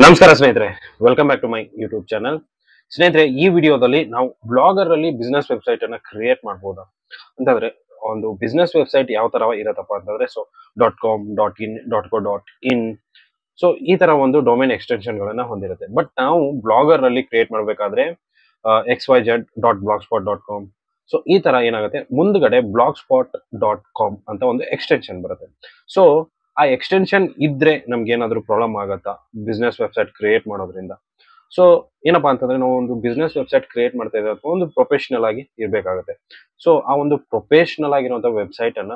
ನಮಸ್ಕಾರ ಸ್ನೇಹಿತರೆ welcome back to my YouTube channel ಸ್ನೇಹಿತರೆ ಈ ವಿಡಿಯೋದಲ್ಲಿ ನಾವು ಬ್ಲಾಗರ್ ಅಲ್ಲಿ ಬಿಸ್ನೆಸ್ ವೆಬ್ಸೈಟ್ ಅನ್ನ ಕ್ರಿಯೇಟ್ ಮಾಡಬಹುದಾ ಅಂತಂದ್ರೆ ಒಂದು ಬಿಸ್ನೆಸ್ ವೆಬ್ಸೈಟ್ ಯಾವ ತರ ಇರತ್ತಪ್ಪ ಅಂತಂದ್ರೆ so dot com dot in dot co dot in so ಈ ತರ ಒಂದು ಡೊಮೈನ್ ಎಕ್ಸ್ಟೆನ್ಷನ್ ಗಳನ್ನ ಹೊಂದಿರುತ್ತೆ ಬಟ್ ನಾವು ಬ್ಲಾಗರ್ ಅಲ್ಲಿ ಕ್ರಿಯೇಟ್ ಮಾಡಬೇಕಾದ್ರೆ X Y Z dot blogspot dot com so ಈ ತರ ಏನಾಗುತ್ತೆ ಮುಂದ್ಗಡೆ ಬ್ಲಾಗ್ ಸ್ಪಾಟ್ ಡಾಟ್ ಕಾಮ್ ಅಂತ ಒಂದು ಎಕ್ಸ್ಟೆನ್ಷನ್ ಬರುತ್ತೆ ಸೊ ಆ ಎಕ್ಸ್ಟೆನ್ಷನ್ ಇದ್ರೆ ನಮ್ಗೆ ಏನಾದರೂ ಪ್ರಾಬ್ಲಮ್ ಆಗತ್ತಾ ಬಿಸ್ನೆಸ್ ವೆಬ್ಸೈಟ್ ಕ್ರಿಯೇಟ್ ಮಾಡೋದ್ರಿಂದ ಸೊ ಏನಪ್ಪಾ ಅಂತಂದ್ರೆ ನಾವು ಒಂದು ಬಿಸ್ನೆಸ್ ವೆಬ್ಸೈಟ್ ಕ್ರಿಯೇಟ್ ಮಾಡ್ತಾ ಇದ್ರೆ ಅಥವಾ ಒಂದು ಪ್ರೊಫೆಷನಲ್ ಆಗಿ ಇರಬೇಕಾಗುತ್ತೆ ಸೊ ಆ ಒಂದು ಪ್ರೊಫೆಷನಲ್ ಆಗಿರುವಂತಹ ವೆಬ್ಸೈಟ್ ಅನ್ನ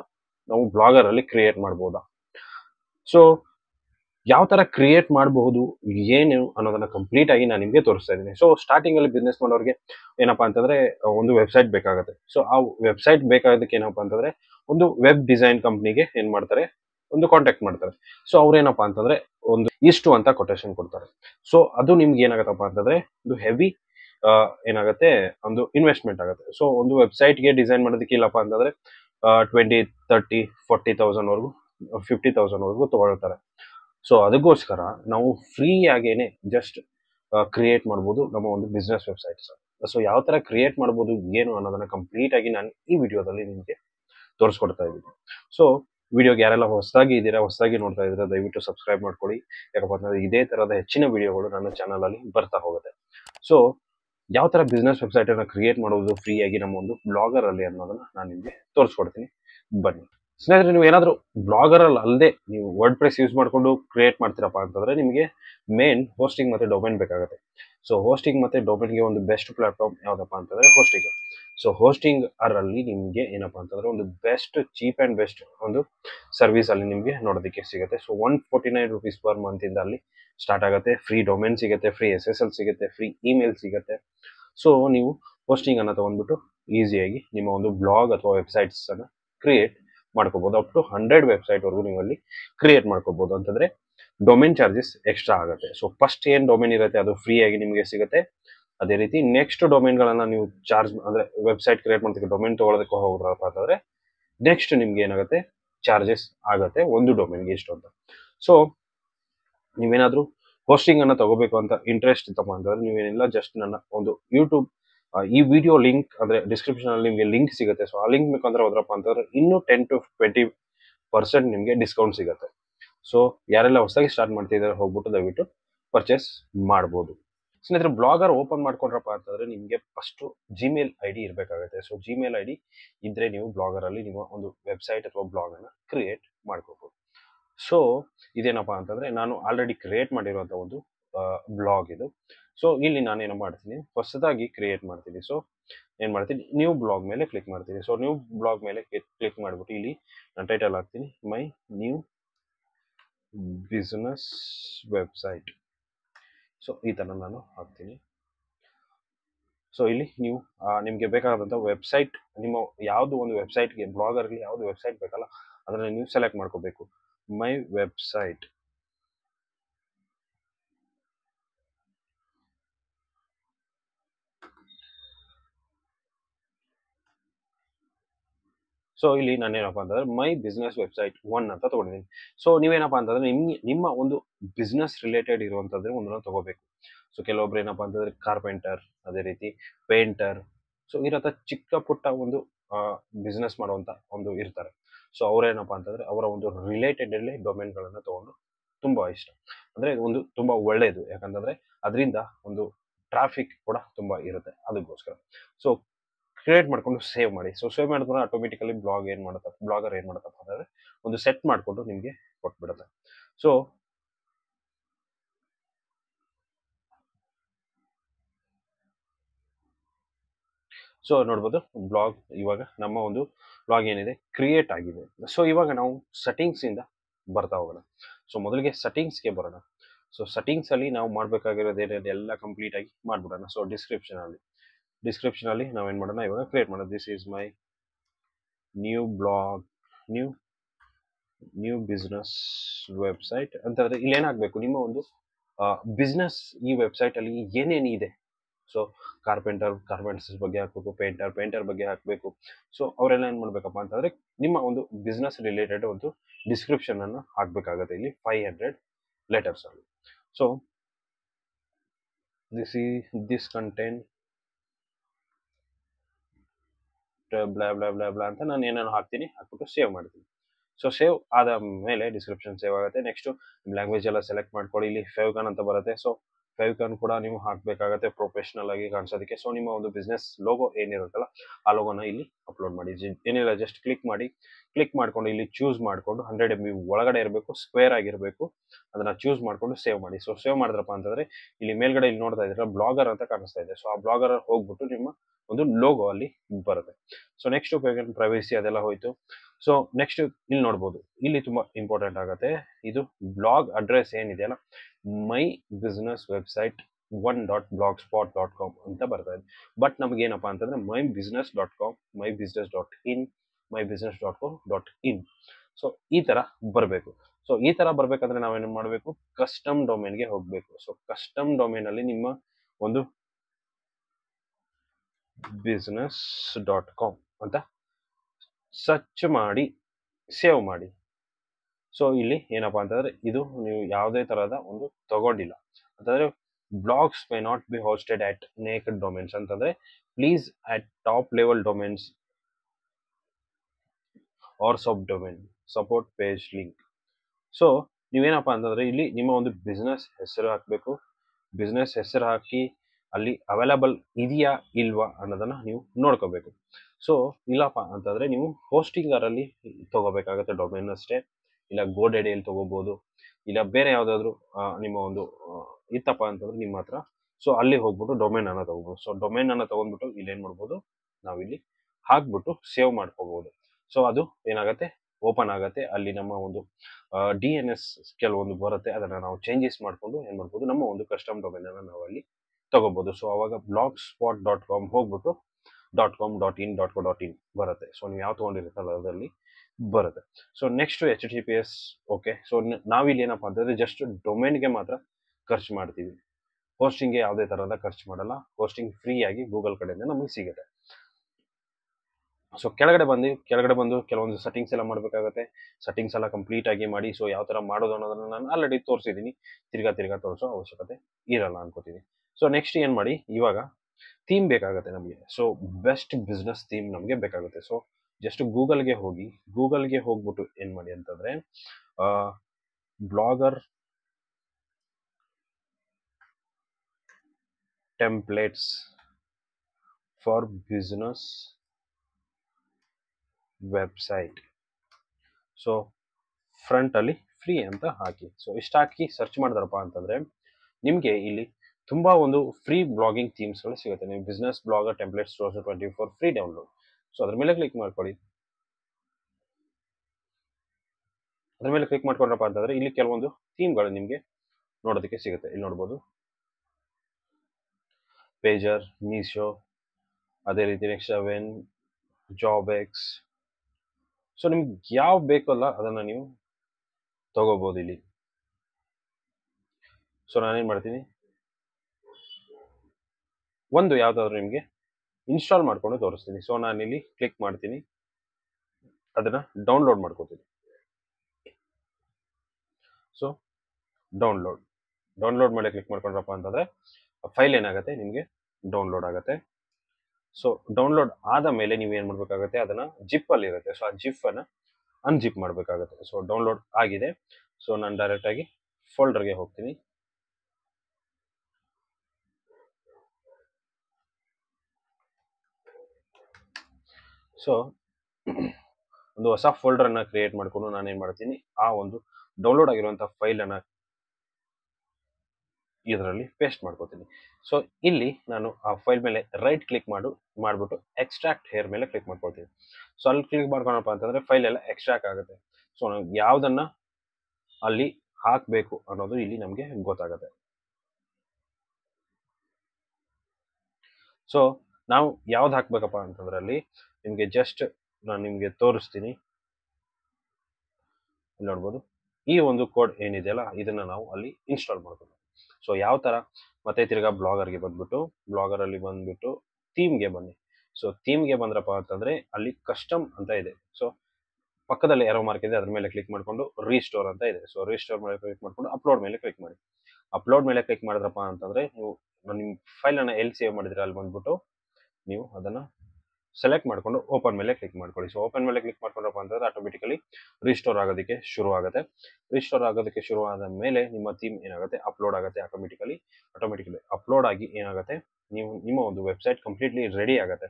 ನಾವು ಬ್ಲಾಗರ್ ಅಲ್ಲಿ ಕ್ರಿಯೇಟ್ ಮಾಡ್ಬೋದಾ ಸೊ ಯಾವ ತರ ಕ್ರಿಯೇಟ್ ಮಾಡಬಹುದು ಏನು ಅನ್ನೋದನ್ನ ಕಂಪ್ಲೀಟ್ ಆಗಿ ನಾನು ನಿಮಗೆ ತೋರಿಸ್ತಾ ಇದ್ದೀನಿ ಸೊ ಸ್ಟಾರ್ಟಿಂಗ್ ಅಲ್ಲಿ ಬಿಸ್ನೆಸ್ ಮಾಡೋರಿಗೆ ಏನಪ್ಪಾ ಅಂತಂದ್ರೆ ಒಂದು ವೆಬ್ಸೈಟ್ ಬೇಕಾಗುತ್ತೆ ಸೊ ಆ ವೆಬ್ಸೈಟ್ ಬೇಕಾಗೋದಕ್ಕೆ ಏನಪ್ಪಾ ಅಂತಂದ್ರೆ ಒಂದು ವೆಬ್ ಡಿಸೈನ್ ಕಂಪ್ನಿಗೆ ಏನ್ ಮಾಡ್ತಾರೆ ಒಂದು ಕಾಂಟ್ಯಾಕ್ಟ್ ಮಾಡ್ತಾರೆ ಸೊ ಅವ್ರೇನಪ್ಪ ಅಂತಂದ್ರೆ ಒಂದು ಇಷ್ಟು ಅಂತ ಕೊಟೇಶನ್ ಕೊಡ್ತಾರೆ ಸೊ ಅದು ನಿಮ್ಗೆ ಏನಾಗತ್ತಪ್ಪ ಅಂತಂದ್ರೆ ಒಂದು ಹೆವಿ ಏನಾಗುತ್ತೆ ಒಂದು ಇನ್ವೆಸ್ಟ್ಮೆಂಟ್ ಆಗುತ್ತೆ ಸೊ ಒಂದು ವೆಬ್ಸೈಟ್ಗೆ ಡಿಸೈನ್ ಮಾಡೋದಕ್ಕೆ ಇಲ್ಲಪ್ಪ ಅಂತಂದ್ರೆ ಟ್ವೆಂಟಿ ತರ್ಟಿ ಫೋರ್ಟಿ ತೌಸಂಡ್ವರೆಗೂ ಫಿಫ್ಟಿ ತೌಸಂಡ್ವರೆಗೂ ತೊಗೊಳ್ತಾರೆ ಸೊ ಅದಕ್ಕೋಸ್ಕರ ನಾವು ಫ್ರೀ ಆಗೇನೆ ಜಸ್ಟ್ ಕ್ರಿಯೇಟ್ ಮಾಡ್ಬೋದು ನಮ್ಮ ಒಂದು ಬಿಸ್ನೆಸ್ ವೆಬ್ಸೈಟ್ ಸೊ ಯಾವ ಥರ ಕ್ರಿಯೇಟ್ ಮಾಡ್ಬೋದು ಏನು ಅನ್ನೋದನ್ನ ಕಂಪ್ಲೀಟ್ ಆಗಿ ನಾನು ಈ ವಿಡಿಯೋದಲ್ಲಿ ನಿಮಗೆ ತೋರಿಸ್ಕೊಡ್ತಾ ಇದ್ದೀನಿ ಸೊ ವಿಡಿಯೋಗೆ ಯಾರೆಲ್ಲ ಹೊಸದಾಗಿ ಇದ್ದೀರಾ ಹೊಸದಾಗಿ ನೋಡ್ತಾ ಇದ್ದೀರಾ ದಯವಿಟ್ಟು ಸಬ್ಸ್ಕ್ರೈಬ್ ಮಾಡ್ಕೊಳ್ಳಿ ಯಾಕಪ್ಪ ಅಂದ್ರೆ ಇದೇ ತರಹದ ಹೆಚ್ಚಿನ ವಿಡಿಯೋಗಳು ನನ್ನ ಚಾನಲಲ್ಲಿ ಬರ್ತಾ ಹೋಗುತ್ತೆ ಸೊ ಯಾವ ಥರ ಬಿಸ್ನೆಸ್ ವೆಬ್ಸೈಟನ್ನು ಕ್ರಿಯೇಟ್ ಮಾಡೋದು ಫ್ರೀಯಾಗಿ ನಮ್ಮ ಒಂದು ಅಲ್ಲಿ ಅನ್ನೋದನ್ನ ನಾನು ನಿಮಗೆ ತೋರಿಸ್ಕೊಡ್ತೀನಿ ಬನ್ನಿ ಸ್ನೇಹಿತರೆ ನೀವು ಏನಾದರೂ ಬ್ಲಾಗರಲ್ಲಿ ಅಲ್ಲದೆ ನೀವು ವರ್ಡ್ ಪ್ರೆಸ್ ಯೂಸ್ ಮಾಡಿಕೊಂಡು ಕ್ರಿಯೇಟ್ ಮಾಡ್ತೀರಪ್ಪ ಅಂತಂದರೆ ನಿಮಗೆ ಮೇನ್ ಹೋಸ್ಟಿಂಗ್ ಮತ್ತು ಡೊಮೈನ್ ಬೇಕಾಗುತ್ತೆ ಸೊ ಹೋಸ್ಟಿಂಗ್ ಮತ್ತು ಡೊಮೇನ್ಗೆ ಒಂದು ಬೆಸ್ಟ್ ಪ್ಲಾಟ್ಫಾರ್ಮ್ ಯಾವುದಪ್ಪ ಅಂತಂದರೆ ಹೋಸ್ಟಿಂಗ್ ಸೊ ಹೋಸ್ಟಿಂಗ್ ಅರಲ್ಲಿ ನಿಮಗೆ ಏನಪ್ಪ ಅಂತಂದರೆ ಒಂದು ಬೆಸ್ಟ್ ಚೀಪ್ ಆ್ಯಂಡ್ ಬೆಸ್ಟ್ ಒಂದು ಸರ್ವಿಸ್ ಅಲ್ಲಿ ನಿಮಗೆ ನೋಡೋದಕ್ಕೆ ಸಿಗುತ್ತೆ so one forty nine rupees per ಮಂತಿಂದ ಅಲ್ಲಿ ಸ್ಟಾರ್ಟ್ ಆಗುತ್ತೆ ಫ್ರೀ ಡೊಮೇನ್ ಸಿಗುತ್ತೆ ಫ್ರೀ ಎಸ್ ಎಸ್ ಎಲ್ ಸಿಗುತ್ತೆ ಫ್ರೀ ಇಮೇಲ್ ಸಿಗುತ್ತೆ ಸೊ ನೀವು ಹೋಸ್ಟಿಂಗನ್ನು ತಗೊಂಡ್ಬಿಟ್ಟು ಈಸಿಯಾಗಿ ನಿಮ್ಮ ಒಂದು ಬ್ಲಾಗ್ ಅಥವಾ ವೆಬ್ಸೈಟ್ಸನ್ನು ಕ್ರಿಯೇಟ್ ಮಾಡ್ಕೋಬಹುದು ಅಪ್ ಟು ಹಂಡ್ರೆಡ್ ವರೆಗೂ ನೀವು ಅಲ್ಲಿ ಕ್ರಿಯೇಟ್ ಮಾಡ್ಕೋಬಹುದು ಅಂತಂದ್ರೆ ಡೊಮೇನ್ ಚಾರ್ಜಸ್ ಎಕ್ಸ್ಟ್ರಾ ಆಗುತ್ತೆ ಸೊ ಫಸ್ಟ್ ಏನ್ ಡೊಮೇನ್ ಇರುತ್ತೆ ಅದು ಫ್ರೀ ಆಗಿ ನಿಮಗೆ ಸಿಗುತ್ತೆ ಅದೇ ರೀತಿ ನೆಕ್ಸ್ಟ್ ಗಳನ್ನ ನೀವು ಚಾರ್ಜ್ ಅಂದ್ರೆ ವೆಬ್ಸೈಟ್ ಕ್ರಿಯೇಟ್ ಮಾಡ್ತೀವಿ ಡೊಮೇನ್ ತಗೊಳ್ಳೋದಕ್ಕೆ ಹೋಗೋದ್ರಪ್ಪ ಅಂತಂದರೆ ನೆಕ್ಸ್ಟ್ ನಿಮ್ಗೆ ಏನಾಗುತ್ತೆ ಚಾರ್ಜಸ್ ಆಗುತ್ತೆ ಒಂದು ಡೊಮೇನ್ಗೆ ಇಷ್ಟು ಅಂತ ಸೊ ನೀವೇನಾದ್ರೂ ಹೋಸ್ಟಿಂಗ್ ಅನ್ನ ತಗೋಬೇಕು ಅಂತ ಇಂಟ್ರೆಸ್ಟ್ ತಗೊಂಡ್ರೆ ನೀವೇನಿಲ್ಲ ಜಸ್ಟ್ ನನ್ನ ಒಂದು ಯೂಟ್ಯೂಬ್ ಈ ವಿಡಿಯೋ ಲಿಂಕ್ ಅಂದ್ರೆ ಡಿಸ್ಕ್ರಿಪ್ಷನ್ ಅಲ್ಲಿ ನಿಮಗೆ ಲಿಂಕ್ ಸಿಗುತ್ತೆ ಸೊ ಆ ಲಿಂಕ್ ಮುಖಾಂತರ ಹೋದ್ರಪ್ಪ ಅಂತಂದ್ರೆ ಇನ್ನೂ ಟೆನ್ ಟು ಟ್ವೆಂಟಿ ಪರ್ಸೆಂಟ್ ನಿಮಗೆ ಡಿಸ್ಕೌಂಟ್ ಸಿಗುತ್ತೆ ಸೊ ಯಾರೆಲ್ಲ ಹೊಸದಾಗಿ ಸ್ಟಾರ್ಟ್ ಮಾಡ್ತಿದ್ದಾರೆ ಹೋಗ್ಬಿಟ್ಟು ದಯವಿಟ್ಟು ಪರ್ಚೇಸ್ ಮಾಡ್ಬೋದು ಸ್ನೇಹಿತರೆ ಬ್ಲಾಗರ್ ಓಪನ್ ಮಾಡ್ಕೊಂಡ್ರಪ್ಪ ಅಂತಂದ್ರೆ ನಿಮಗೆ ಫಸ್ಟು ಜಿಮೇಲ್ ಐ ಡಿ ಇರಬೇಕಾಗುತ್ತೆ ಸೊ ಜಿಮೇಲ್ ಐ ಡಿ ಇದ್ರೆ ನೀವು ಬ್ಲಾಗರಲ್ಲಿ ನಿಮ್ಮ ಒಂದು ವೆಬ್ಸೈಟ್ ಅಥವಾ ಬ್ಲಾಗನ್ನು ಕ್ರಿಯೇಟ್ ಮಾಡ್ಕೋಬೋದು ಸೊ ಇದೇನಪ್ಪ ಅಂತಂದ್ರೆ ನಾನು ಆಲ್ರೆಡಿ ಕ್ರಿಯೇಟ್ ಮಾಡಿರುವಂಥ ಒಂದು ಬ್ಲಾಗ್ ಇದು ಸೊ ಇಲ್ಲಿ ನಾನೇನು ಮಾಡ್ತೀನಿ ಹೊಸದಾಗಿ ಕ್ರಿಯೇಟ್ ಮಾಡ್ತೀನಿ ಸೊ ಏನು ಮಾಡ್ತೀನಿ ನ್ಯೂ ಬ್ಲಾಗ್ ಮೇಲೆ ಕ್ಲಿಕ್ ಮಾಡ್ತೀನಿ ಸೊ ನ್ಯೂ ಬ್ಲಾಗ್ ಮೇಲೆ ಕ್ಲಿಕ್ ಮಾಡಿಬಿಟ್ಟು ಇಲ್ಲಿ ನಾನು ಟೈಟಲ್ ಹಾಕ್ತೀನಿ my new business website so ಈ ಥರ ನಾನು ಹಾಕ್ತೀನಿ ಸೊ ಇಲ್ಲಿ ನೀವು ನಿಮಗೆ ಬೇಕಾದಂಥ ವೆಬ್ಸೈಟ್ ನಿಮ್ಮ ಯಾವುದು ಒಂದು ವೆಬ್ಸೈಟ್ಗೆ ಬ್ಲಾಗರ್ಗೆ ಯಾವುದು ವೆಬ್ಸೈಟ್ ಬೇಕಲ್ಲ ಅದನ್ನು ನೀವು ಸೆಲೆಕ್ಟ್ ಮಾಡ್ಕೋಬೇಕು ಮೈ ವೆಬ್ಸೈಟ್ ಸೊ ಇಲ್ಲಿ ನಾನೇನಪ್ಪ ಅಂತಂದ್ರೆ ಮೈ ಬಿಸ್ನೆಸ್ ವೆಬ್ಸೈಟ್ ಒನ್ ಅಂತ ತೊಗೊಂಡಿದ್ದೀನಿ ಸೊ ನೀವೇನಪ್ಪ ಅಂತಂದ್ರೆ ನಿಮ್ಗೆ ನಿಮ್ಮ ಒಂದು ಬಿಸ್ನೆಸ್ ರಿಲೇಟೆಡ್ ಇರುವಂತಂದ್ರೆ ಒಂದನ್ನ ತಗೋಬೇಕು ಸೊ ಕೆಲವೊಬ್ರು ಏನಪ್ಪ ಅಂತಂದ್ರೆ ಕಾರ್ಪೆಂಟರ್ ಅದೇ ರೀತಿ ಪೇಂಟರ್ ಸೊ ಇರತ್ತ ಚಿಕ್ಕ ಪುಟ್ಟ ಒಂದು ಬಿಸ್ನೆಸ್ ಮಾಡುವಂತ ಒಂದು ಇರ್ತಾರೆ ಸೊ ಅವ್ರೇನಪ್ಪ ಅಂತಂದ್ರೆ ಅವರ ಒಂದು ರಿಲೇಟೆಡ್ ಅಲ್ಲಿ ಡೊಮೇನ್ಗಳನ್ನು ತಗೊಂಡು ತುಂಬಾ ಇಷ್ಟ ಅಂದ್ರೆ ಒಂದು ತುಂಬಾ ಒಳ್ಳೆಯದು ಯಾಕಂತಂದ್ರೆ ಅದರಿಂದ ಒಂದು ಟ್ರಾಫಿಕ್ ಕೂಡ ತುಂಬಾ ಇರುತ್ತೆ ಅದಕ್ಕೋಸ್ಕರ ಸೊ ಕ್ರಿಯೇಟ್ ಮಾಡ್ಕೊಂಡು ಸೇವ್ ಮಾಡಿ ಸೊ ಸೇವ್ ಮಾಡಿದ್ರೆ ಆಟೋಮೆಟಿಕಲಿ ಬ್ಲಾಗ್ ಏನು ಮಾಡುತ್ತೆ ಬ್ಲಾಗರ್ ಏನು ಮಾಡುತ್ತಪ್ಪ ಅಂದ್ರೆ ಒಂದು ಸೆಟ್ ಮಾಡಿಕೊಂಡು ನಿಮಗೆ ಕೊಟ್ಬಿಡುತ್ತೆ ಸೊ ಸೊ ನೋಡ್ಬೋದು ಬ್ಲಾಗ್ ಇವಾಗ ನಮ್ಮ ಒಂದು ಬ್ಲಾಗ್ ಏನಿದೆ ಕ್ರಿಯೇಟ್ ಆಗಿದೆ ಸೊ ಇವಾಗ ನಾವು ಸೆಟ್ಟಿಂಗ್ಸಿಂದ ಬರ್ತಾ ಹೋಗೋಣ ಸೊ ಮೊದಲಿಗೆ ಸೆಟ್ಟಿಂಗ್ಸ್ಗೆ ಬರೋಣ ಸೊ ಅಲ್ಲಿ ನಾವು ಮಾಡಬೇಕಾಗಿರೋದು ಎಲ್ಲ ಎಲ್ಲ ಕಂಪ್ಲೀಟಾಗಿ ಮಾಡಿಬಿಡೋಣ ಸೊ ಡಿಸ್ಕ್ರಿಪ್ಷನಲ್ಲಿ ಅಲ್ಲಿ ನಾವು ಏನ್ ಮಾಡೋಣ ಇವಾಗ ಕ್ರಿಯೇಟ್ ಮಾಡೋದು this is my new blog new new business website ಇಲ್ಲಿ ಏನಾಗ್ಬೇಕು ನಿಮ್ಮ ಒಂದು ಬಿಸ್ನೆಸ್ ಈ ವೆಬ್ಸೈಟ್ ವೆಬ್ಸೈಟಲ್ಲಿ ಇದೆ ಸೊ ಕಾರ್ಪೆಂಟರ್ ಕಾರ್ಪೆಂಟರ್ಸ್ ಬಗ್ಗೆ ಹಾಕಬೇಕು ಪೇಂಟರ್ ಪೇಂಟರ್ ಬಗ್ಗೆ ಹಾಕಬೇಕು ಸೊ ಅವರೆಲ್ಲ ಏನು ಮಾಡಬೇಕಪ್ಪ ಅಂತಂದ್ರೆ ನಿಮ್ಮ ಒಂದು ಬಿಸ್ನೆಸ್ ರಿಲೇಟೆಡ್ ಒಂದು ಅನ್ನು ಹಾಕ್ಬೇಕಾಗುತ್ತೆ ಇಲ್ಲಿ ಫೈವ್ ಹಂಡ್ರೆಡ್ ಅಲ್ಲಿ ಸೊ ದಿಸ್ ಈ this content blah blah blah blah ಅಂತ ನಾನು ಏನೇನು ಹಾಕ್ತೀನಿ ಹಾಕ್ಬಿಟ್ಟು ಸೇವ್ ಮಾಡ್ತೀನಿ ಸೊ ಸೇವ್ ಆದ ಮೇಲೆ ಡಿಸ್ಕ್ರಿಪ್ಷನ್ ಸೇವ್ ಆಗುತ್ತೆ ನೆಕ್ಸ್ಟ್ ಲ್ಯಾಂಗ್ವೇಜ್ ಎಲ್ಲ ಸೆಲೆಕ್ಟ್ ಮಾಡ್ಕೊಳ್ಳಿ ಇಲ್ಲಿ ಫೆವಿಕಾನ್ ಅಂತ ಬರುತ್ತೆ ಸೊ ಫೆವಿಕಾನ್ ಕೂಡ ನೀವು ಹಾಕಬೇಕಾಗತ್ತೆ ಪ್ರೊಫೆಷನಲ್ ಆಗಿ ಕಾಣಿಸೋದಕ್ಕೆ ಸೊ ನಿಮ್ಮ ಒಂದು ಬಿಸ್ನೆಸ್ ಲೋಗೋ ಏನಿರುತ್ತಲ್ಲ ಆ ಲೋಗೋನ ಇಲ್ಲಿ ಅಪ್ಲೋಡ್ ಮಾಡಿ ಏನಿಲ್ಲ ಜಸ್ಟ್ ಕ್ಲಿಕ್ ಮಾಡಿ ಕ್ಲಿಕ್ ಮಾಡ್ಕೊಂಡು ಇಲ್ಲಿ ಚೂಸ್ ಮಾಡಿಕೊಂಡು ಹಂಡ್ರೆಡ್ ಎಮ್ ಬಿ ಒಳಗಡೆ ಇರಬೇಕು ಸ್ಕ್ವೇರ್ ಆಗಿರಬೇಕು ಅದನ್ನ ಚೂಸ್ ಮಾಡಿಕೊಂಡು ಸೇವ್ ಮಾಡಿ ಸೊ ಸೇವ್ ಮಾಡಿದ್ರಪ್ಪ ಅಂತಂದ್ರೆ ಇಲ್ಲಿ ಮೇಲ್ಗಡೆ ಇಲ್ಲಿ ನೋಡ್ತಾ ಇದ್ರೆ ಬ್ಲಾಗರ್ ಅಂತ ಕಾಣಿಸ್ತಾ ಇದೆ ಸೊ ಆ ಬ್ಲಾಗರ್ ಹೋಗ್ಬಿಟ್ಟು ನಿಮ್ಮ ಒಂದು ಲೋಗೋ ಅಲ್ಲಿ ಬರುತ್ತೆ ಸೊ ನೆಕ್ಸ್ಟ್ ಉಪಯೋಗ ಪ್ರೈವೇಸಿ ಅದೆಲ್ಲ ಹೋಯ್ತು ಸೊ ನೆಕ್ಸ್ಟ್ ಇಲ್ಲಿ ನೋಡ್ಬೋದು ಇಲ್ಲಿ ತುಂಬಾ ಇಂಪಾರ್ಟೆಂಟ್ ಆಗುತ್ತೆ ಇದು ಬ್ಲಾಗ್ ಅಡ್ರೆಸ್ ಏನಿದೆಯಲ್ಲ my business website one dot blogspot dot com ಅಂತ ಬರ್ತಾ ಇದೆ ಬಟ್ ನಮ್ಗೆ ಏನಪ್ಪಾ ಅಂತಂದ್ರೆ my business dot com my business dot in my business dot com dot in so ಈ ತರ ಬರಬೇಕು ಸೊ ಈ ತರ ಬರ್ಬೇಕಂದ್ರೆ ನಾವೇನು ಮಾಡಬೇಕು ಕಸ್ಟಮ್ ಡೊಮೇನ್ಗೆ ಹೋಗಬೇಕು ಸೊ ಕಸ್ಟಮ್ ಡೊಮೇನ್ ಅಲ್ಲಿ ನಿಮ್ಮ ಒಂದು ಬಿಸ್ನೆಸ್ ಡಾಟ್ ಕಾಮ್ ಅಂತ ಸರ್ಚ್ ಮಾಡಿ ಸೇವ್ ಮಾಡಿ ಸೊ ಇಲ್ಲಿ ಏನಪ್ಪ ಅಂತಂದರೆ ಇದು ನೀವು ಯಾವುದೇ ಥರದ ಒಂದು ತಗೊಂಡಿಲ್ಲ ಅಂತಂದರೆ blogs may not be hosted at naked domains ಅಂತಂದರೆ please at top level domains or subdomain support page link so ನೀವೇನಪ್ಪ ಅಂತಂದರೆ ಇಲ್ಲಿ ನಿಮ್ಮ ಒಂದು ಬಿಸ್ನೆಸ್ ಹೆಸರು ಹಾಕಬೇಕು ಬಿಸ್ನೆಸ್ ಹೆಸರು ಹಾಕಿ ಅಲ್ಲಿ ಅವೈಲಬಲ್ ಇದೆಯಾ ಇಲ್ವಾ ಅನ್ನೋದನ್ನು ನೀವು ನೋಡ್ಕೋಬೇಕು ಸೊ ಇಲ್ಲಪ್ಪ ಅಂತಂದರೆ ನೀವು ಅಲ್ಲಿ ತೊಗೋಬೇಕಾಗತ್ತೆ ಡೊಮೇನ್ ಅಷ್ಟೇ ಇಲ್ಲ ಗೋ ಡೆಡೆಯಲ್ಲಿ ತೊಗೋಬೋದು ಇಲ್ಲ ಬೇರೆ ಯಾವುದಾದ್ರೂ ನಿಮ್ಮ ಒಂದು ಇತ್ತಪ್ಪ ಅಂತಂದ್ರೆ ನಿಮ್ಮ ಹತ್ರ ಸೊ ಅಲ್ಲಿ ಹೋಗ್ಬಿಟ್ಟು ಡೊಮೇನ್ ಅನ್ನ ತಗೋಬಹುದು ಸೊ ಡೊಮೇನ್ ಅನ್ನ ತಗೊಂಡ್ಬಿಟ್ಟು ಇಲ್ಲಿ ಏನು ಮಾಡ್ಬೋದು ನಾವಿಲ್ಲಿ ಹಾಕ್ಬಿಟ್ಟು ಸೇವ್ ಮಾಡ್ಕೋಬಹುದು ಸೊ ಅದು ಏನಾಗುತ್ತೆ ಓಪನ್ ಆಗುತ್ತೆ ಅಲ್ಲಿ ನಮ್ಮ ಒಂದು ಡಿ ಎನ್ ಎಸ್ ಕೆಲವೊಂದು ಬರುತ್ತೆ ಅದನ್ನು ನಾವು ಚೇಂಜಸ್ ಮಾಡಿಕೊಂಡು ಏನು ಮಾಡ್ಬೋದು ನಮ್ಮ ಒಂದು ಕಸ್ಟಮ್ ಡೊಮೇನನ್ನು ನಾವು ಅಲ್ಲಿ ತಗೋಬಹುದು ಸೊ ಅವಾಗ ಬ್ಲಾಕ್ ಸ್ಪಾಟ್ ಡಾಟ್ ಕಾಮ್ ಹೋಗ್ಬಿಟ್ಟು dot com dot in dot co dot in ಬರುತ್ತೆ ಸೊ ನೀವು ಯಾವ ತೊಗೊಂಡಿರುತ್ತಲ್ಲ ಅದರಲ್ಲಿ ಬರುತ್ತೆ so next H T P S okay so ನಾವಿಲ್ಲಿ ಏನಪ್ಪ ಅಂತಂದರೆ ಜಸ್ಟ್ ಡೊಮೇನ್ಗೆ ಮಾತ್ರ ಖರ್ಚು ಮಾಡ್ತೀವಿ ಹೋಸ್ಟಿಂಗ್ಗೆ ಯಾವುದೇ ಥರದ ಖರ್ಚು ಮಾಡಲ್ಲ ಹೋಸ್ಟಿಂಗ್ ಫ್ರೀಯಾಗಿ ಗೂಗಲ್ ಕಡೆಯಿಂದ ನಮಗೆ ಸಿಗುತ್ತೆ ಸೊ ಕೆಳಗಡೆ ಬಂದು ಕೆಳಗಡೆ ಬಂದು ಕೆಲವೊಂದು ಸೆಟ್ಟಿಂಗ್ಸ್ ಎಲ್ಲ ಮಾಡಬೇಕಾಗತ್ತೆ ಸೆಟ್ಟಿಂಗ್ಸ್ ಎಲ್ಲ ಕಂಪ್ಲೀಟ್ ಆಗಿ ಮಾಡಿ ಸೊ ಯಾವ ತರ ಮಾಡೋದು ಅನ್ನೋದನ್ನ ನಾನು ಆಲ್ರೆಡಿ ತೋರಿಸಿದ್ದೀನಿ ತಿರ್ಗಾ ತಿರ್ಗಾ ತೋರಿಸೋ ಅವಶ್ಯಕತೆ ಇರಲ್ಲ ಅನ್ಕೋತೀನಿ ಸೊ ನೆಕ್ಸ್ಟ್ ಏನು ಮಾಡಿ ಇವಾಗ ಥೀಮ್ ಬೇಕಾಗುತ್ತೆ ನಮಗೆ ಸೊ ಬೆಸ್ಟ್ ಬಿಸ್ನೆಸ್ ಥೀಮ್ ನಮಗೆ ಬೇಕಾಗುತ್ತೆ ಸೊ ಜಸ್ಟ್ ಗೂಗಲ್ಗೆ ಹೋಗಿ ಗೂಗಲ್ಗೆ ಹೋಗ್ಬಿಟ್ಟು ಏನು ಮಾಡಿ ಅಂತಂದರೆ blogger templates for business website so ಫ್ರಂಟಲ್ಲಿ ಫ್ರೀ ಅಂತ ಹಾಕಿ ಸೊ ಇಷ್ಟ ಹಾಕಿ ಸರ್ಚ್ ಮಾಡಿದ್ರಪ್ಪ ಅಂತಂದರೆ ನಿಮಗೆ ಇಲ್ಲಿ ತುಂಬ ಒಂದು ಫ್ರೀ ಬ್ಲಾಗಿಂಗ್ ಥೀಮ್ಸ್ಗಳು ಸಿಗುತ್ತೆ ನೀವು business blogger templates two twenty four free download so ಅದ್ರ ಮೇಲೆ ಕ್ಲಿಕ್ ಮಾಡ್ಕೊಳ್ಳಿ ಅದ್ರ ಮೇಲೆ ಕ್ಲಿಕ್ ಮಾಡ್ಕೊಂಡ್ರಪ್ಪ ಅಂತಂದ್ರೆ ಇಲ್ಲಿ ಕೆಲವೊಂದು ಥೀಮ್ಗಳು ನಿಮಗೆ ನೋಡೋದಕ್ಕೆ ಸಿಗುತ್ತೆ ಇಲ್ಲಿ ನೋಡ್ಬೋದು ಪೇಜರ್ ಮೀಶೋ ಅದೇ ರೀತಿ ನೆಕ್ಸ್ಟ್ ವೆನ್ ಜಾಬ್ ಎಕ್ಸ್ ಸೊ ನಿಮ್ಗೆ ಯಾವ ಬೇಕಲ್ಲ ಅದನ್ನು ನೀವು ತಗೋಬೋದು ಇಲ್ಲಿ ಸೊ ನಾನೇನು ಮಾಡ್ತೀನಿ ಒಂದು ಯಾವುದಾದ್ರು ನಿಮಗೆ ಇನ್ಸ್ಟಾಲ್ ಮಾಡಿಕೊಂಡು ತೋರಿಸ್ತೀನಿ ಸೊ ನಾನಿಲ್ಲಿ ಕ್ಲಿಕ್ ಮಾಡ್ತೀನಿ ಅದನ್ನು ಡೌನ್ಲೋಡ್ ಮಾಡ್ಕೋತೀನಿ ಸೊ ಡೌನ್ಲೋಡ್ ಡೌನ್ಲೋಡ್ ಮೇಲೆ ಕ್ಲಿಕ್ ಮಾಡ್ಕೊಂಡ್ರಪ್ಪ ಅಂತಂದರೆ ಫೈಲ್ ಏನಾಗುತ್ತೆ ನಿಮಗೆ ಡೌನ್ಲೋಡ್ ಆಗುತ್ತೆ ಸೊ ಡೌನ್ಲೋಡ್ ಆದ ಮೇಲೆ ನೀವು ಏನು ಮಾಡಬೇಕಾಗುತ್ತೆ ಅದನ್ನು ಜಿಪ್ಪಲ್ಲಿ ಇರುತ್ತೆ ಸೊ ಆ ಜಿಪ್ಪನ್ನು ಅನ್ಜಿಪ್ ಮಾಡಬೇಕಾಗುತ್ತೆ ಸೊ ಡೌನ್ಲೋಡ್ ಆಗಿದೆ ಸೊ ನಾನು ಡೈರೆಕ್ಟಾಗಿ ಫೋಲ್ಡರ್ಗೆ ಹೋಗ್ತೀನಿ ಸೊ ಒಂದು ಹೊಸ ಫೋಲ್ಡರನ್ನು ಕ್ರಿಯೇಟ್ ಮಾಡ್ಕೊಂಡು ನಾನು ಏನು ಮಾಡ್ತೀನಿ ಆ ಒಂದು ಡೌನ್ಲೋಡ್ ಆಗಿರುವಂಥ ಫೈಲನ್ನು ಇದರಲ್ಲಿ ಪೇಸ್ಟ್ ಮಾಡ್ಕೋತೀನಿ ಸೊ ಇಲ್ಲಿ ನಾನು ಆ ಫೈಲ್ ಮೇಲೆ ರೈಟ್ ಕ್ಲಿಕ್ ಮಾಡು ಮಾಡಿಬಿಟ್ಟು ಎಕ್ಸ್ಟ್ರಾಕ್ಟ್ ಹೇರ್ ಮೇಲೆ ಕ್ಲಿಕ್ ಮಾಡ್ಕೊಳ್ತೀನಿ ಸೊ ಅಲ್ಲಿ ಕ್ಲಿಕ್ ಮಾಡ್ಕೊಳಪ್ಪ ಅಂತಂದರೆ ಫೈಲ್ ಎಲ್ಲ ಎಕ್ಸ್ಟ್ರಾಕ್ಟ್ ಆಗುತ್ತೆ ಸೊ ನಮಗೆ ಯಾವುದನ್ನು ಅಲ್ಲಿ ಹಾಕಬೇಕು ಅನ್ನೋದು ಇಲ್ಲಿ ನಮಗೆ ಗೊತ್ತಾಗುತ್ತೆ ಸೊ ನಾವು ಯಾವ್ದು ಹಾಕ್ಬೇಕಪ್ಪ ಅಂತಂದ್ರೆ ಅಲ್ಲಿ ನಿಮಗೆ ಜಸ್ಟ್ ನಾನು ನಿಮಗೆ ತೋರಿಸ್ತೀನಿ ನೋಡ್ಬೋದು ಈ ಒಂದು ಕೋಡ್ ಏನಿದೆಯಲ್ಲ ಇದನ್ನ ನಾವು ಅಲ್ಲಿ ಇನ್ಸ್ಟಾಲ್ ಮಾಡ್ಕೊಬೋದು ಸೊ ಯಾವ ತರ ಮತ್ತೆ ತಿರ್ಗಾ ಬ್ಲಾಗರ್ಗೆ ಬಂದ್ಬಿಟ್ಟು ಬ್ಲಾಗರ್ ಅಲ್ಲಿ ಬಂದ್ಬಿಟ್ಟು ಥೀಮ್ಗೆ ಬನ್ನಿ ಸೊ ಥೀಮ್ಗೆ ಬಂದ್ರಪ್ಪ ಅಂತಂದ್ರೆ ಅಲ್ಲಿ ಕಸ್ಟಮ್ ಅಂತ ಇದೆ ಸೊ ಪಕ್ಕದಲ್ಲಿ ಯಾರೋ ಮಾರ್ಕ್ ಇದೆ ಅದ್ರ ಮೇಲೆ ಕ್ಲಿಕ್ ಮಾಡಿಕೊಂಡು ರೀಸ್ಟೋರ್ ಅಂತ ಇದೆ ಸೊ ರೀಸ್ಟೋರ್ ಮೇಲೆ ಕ್ಲಿಕ್ ಮಾಡ್ಕೊಂಡು ಅಪ್ಲೋಡ್ ಮೇಲೆ ಕ್ಲಿಕ್ ಮಾಡಿ ಅಪ್ಲೋಡ್ ಮೇಲೆ ಕ್ಲಿಕ್ ಮಾಡಿದ್ರಪ್ಪ ಅಂತಂದ್ರೆ ನೀವು ನಿಮ್ಮ ಫೈಲನ್ನು ಎಲ್ಲಿ ಸೇವ್ ಮಾಡಿದ್ರೆ ಅಲ್ಲಿ ಬಂದ್ಬಿಟ್ಟು ನೀವು ಅದನ್ನು ಸೆಲೆಕ್ಟ್ ಮಾಡಿಕೊಂಡು ಓಪನ್ ಮೇಲೆ ಕ್ಲಿಕ್ ಮಾಡ್ಕೊಳ್ಳಿ ಸೊ ಓಪನ್ ಮೇಲೆ ಕ್ಲಿಕ್ ಮಾಡ್ಕೊಂಡ್ರಪ್ಪ ಅಂತಂದ್ರೆ ಆಟೋಮೆಟಿಕಲಿ ರಿಸ್ಟೋರ್ ಆಗೋದಕ್ಕೆ ಶುರು ಆಗುತ್ತೆ ರಿಸ್ಟೋರ್ ಆಗೋದಕ್ಕೆ ಶುರು ಆದ ಮೇಲೆ ನಿಮ್ಮ ಥೀಮ್ ಏನಾಗುತ್ತೆ ಅಪ್ಲೋಡ್ ಆಗುತ್ತೆ ಆಟೋಮೆಟಿಕಲಿ ಆಟೋಮೆಟಿಕಲಿ ಅಪ್ಲೋಡ್ ಆಗಿ ಏನಾಗುತ್ತೆ ನೀವು ನಿಮ್ಮ ಒಂದು ವೆಬ್ಸೈಟ್ ಕಂಪ್ಲೀಟ್ಲಿ ರೆಡಿ ಆಗುತ್ತೆ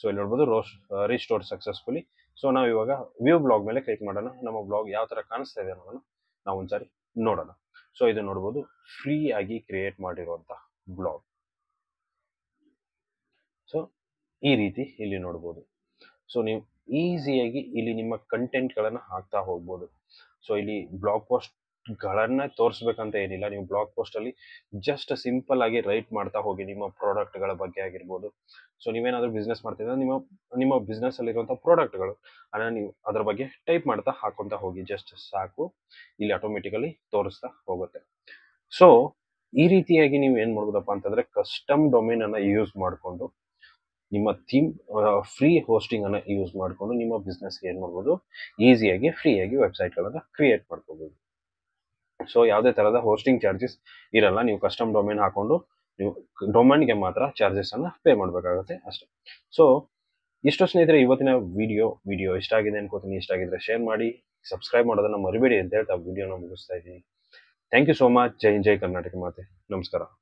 ಸೊ ಇಲ್ಲಿ ನೋಡ್ಬೋದು ರೋಸ್ ರಿಸ್ಟೋರ್ ಸಕ್ಸಸ್ಫುಲಿ ಸೊ ನಾವು ಇವಾಗ ವ್ಯೂ ಬ್ಲಾಗ್ ಮೇಲೆ ಕ್ಲಿಕ್ ಮಾಡೋಣ ನಮ್ಮ ಬ್ಲಾಗ್ ಯಾವ ಥರ ಕಾಣಿಸ್ತಾ ಇದೆ ಅನ್ನೋದನ್ನು ನಾವು ಒಂದ್ಸಾರಿ ನೋಡೋಣ ಸೊ ಇದು ನೋಡ್ಬೋದು ಫ್ರೀ ಆಗಿ ಕ್ರಿಯೇಟ್ ಮಾಡಿರುವಂತಹ ಬ್ಲಾಗ್ ಈ ರೀತಿ ಇಲ್ಲಿ ನೋಡ್ಬೋದು ಸೊ ನೀವು ಈಸಿಯಾಗಿ ಇಲ್ಲಿ ನಿಮ್ಮ ಕಂಟೆಂಟ್ಗಳನ್ನು ಹಾಕ್ತಾ ಹೋಗ್ಬೋದು ಸೊ ಇಲ್ಲಿ ಬ್ಲಾಗ್ ಪೋಸ್ಟ್ಗಳನ್ನ ತೋರಿಸ್ಬೇಕಂತ ಏನಿಲ್ಲ ನೀವು ಬ್ಲಾಗ್ ಪೋಸ್ಟಲ್ಲಿ ಜಸ್ಟ್ ಸಿಂಪಲ್ ಆಗಿ ರೈಟ್ ಮಾಡ್ತಾ ಹೋಗಿ ನಿಮ್ಮ ಪ್ರಾಡಕ್ಟ್ಗಳ ಬಗ್ಗೆ ಆಗಿರ್ಬೋದು ಸೊ ನೀವೇನಾದ್ರೂ ಬಿಸ್ನೆಸ್ ಮಾಡ್ತಿದ್ರೆ ನಿಮ್ಮ ನಿಮ್ಮ ಬಿಸ್ನೆಸ್ಸಲ್ಲಿರುವಂಥ ಪ್ರಾಡಕ್ಟ್ಗಳು ಅದನ್ನು ನೀವು ಅದರ ಬಗ್ಗೆ ಟೈಪ್ ಮಾಡ್ತಾ ಹಾಕೊತಾ ಹೋಗಿ ಜಸ್ಟ್ ಸಾಕು ಇಲ್ಲಿ ಆಟೋಮೆಟಿಕಲಿ ತೋರಿಸ್ತಾ ಹೋಗುತ್ತೆ ಸೊ ಈ ರೀತಿಯಾಗಿ ನೀವು ಏನು ಮಾಡ್ಬೋದಪ್ಪ ಅಂತಂದರೆ ಕಸ್ಟಮ್ ಡೊಮೇನನ್ನು ಯೂಸ್ ಮಾಡಿಕೊಂಡು ನಿಮ್ಮ ಥೀಮ್ ಫ್ರೀ ಹೋಸ್ಟಿಂಗನ್ನು ಯೂಸ್ ಮಾಡಿಕೊಂಡು ನಿಮ್ಮ ಬಿಸ್ನೆಸ್ಗೆ ಏನು ಮಾಡ್ಬೋದು ಈಸಿಯಾಗಿ ಫ್ರೀಯಾಗಿ ವೆಬ್ಸೈಟ್ಗಳನ್ನು ಕ್ರಿಯೇಟ್ ಮಾಡ್ಕೋಬೋದು ಸೊ ಯಾವುದೇ ಥರದ ಹೋಸ್ಟಿಂಗ್ ಚಾರ್ಜಸ್ ಇರಲ್ಲ ನೀವು ಕಸ್ಟಮ್ ಡೊಮೇನ್ ಹಾಕೊಂಡು ನೀವು ಗೆ ಮಾತ್ರ ಚಾರ್ಜಸನ್ನು ಪೇ ಮಾಡಬೇಕಾಗುತ್ತೆ ಅಷ್ಟೇ ಸೊ ಇಷ್ಟು ಸ್ನೇಹಿತರೆ ಇವತ್ತಿನ ವಿಡಿಯೋ ವಿಡಿಯೋ ಇಷ್ಟ ಆಗಿದೆ ಅನ್ಕೋತೀನಿ ಇಷ್ಟ ಆಗಿದ್ರೆ ಶೇರ್ ಮಾಡಿ ಸಬ್ಸ್ಕ್ರೈಬ್ ಮಾಡೋದನ್ನ ಮರಿಬೇಡಿ ಅಂತ ಹೇಳ್ತಾ ವಿಡಿಯೋನ ಮುಗಿಸ್ತಾ ಇದ್ದೀನಿ ಥ್ಯಾಂಕ್ ಯು ಸೋ ಮಚ್ ಜೈ ಜೈ ಕರ್ನಾಟಕ ಮಾತೆ ನಮಸ್ಕಾರ